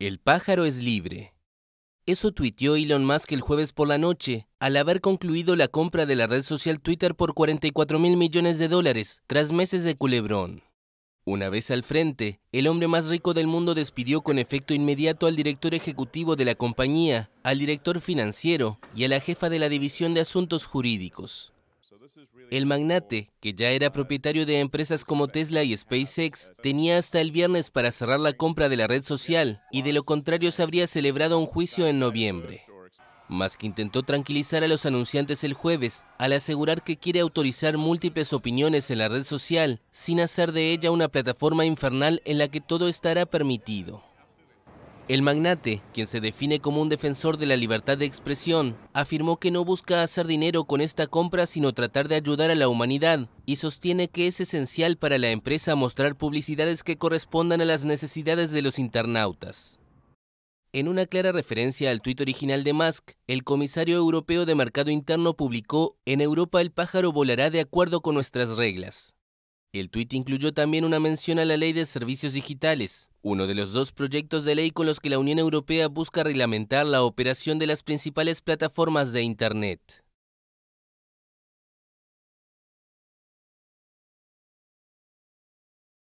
El pájaro es libre. Eso tuiteó Elon Musk el jueves por la noche, al haber concluido la compra de la red social Twitter por 44 mil millones de dólares, tras meses de culebrón. Una vez al frente, el hombre más rico del mundo despidió con efecto inmediato al director ejecutivo de la compañía, al director financiero y a la jefa de la división de asuntos jurídicos. El magnate, que ya era propietario de empresas como Tesla y SpaceX, tenía hasta el viernes para cerrar la compra de la red social y de lo contrario se habría celebrado un juicio en noviembre. que intentó tranquilizar a los anunciantes el jueves al asegurar que quiere autorizar múltiples opiniones en la red social sin hacer de ella una plataforma infernal en la que todo estará permitido. El magnate, quien se define como un defensor de la libertad de expresión, afirmó que no busca hacer dinero con esta compra sino tratar de ayudar a la humanidad y sostiene que es esencial para la empresa mostrar publicidades que correspondan a las necesidades de los internautas. En una clara referencia al tuit original de Musk, el comisario europeo de Mercado Interno publicó, En Europa el pájaro volará de acuerdo con nuestras reglas. El tuit incluyó también una mención a la Ley de Servicios Digitales, uno de los dos proyectos de ley con los que la Unión Europea busca reglamentar la operación de las principales plataformas de Internet.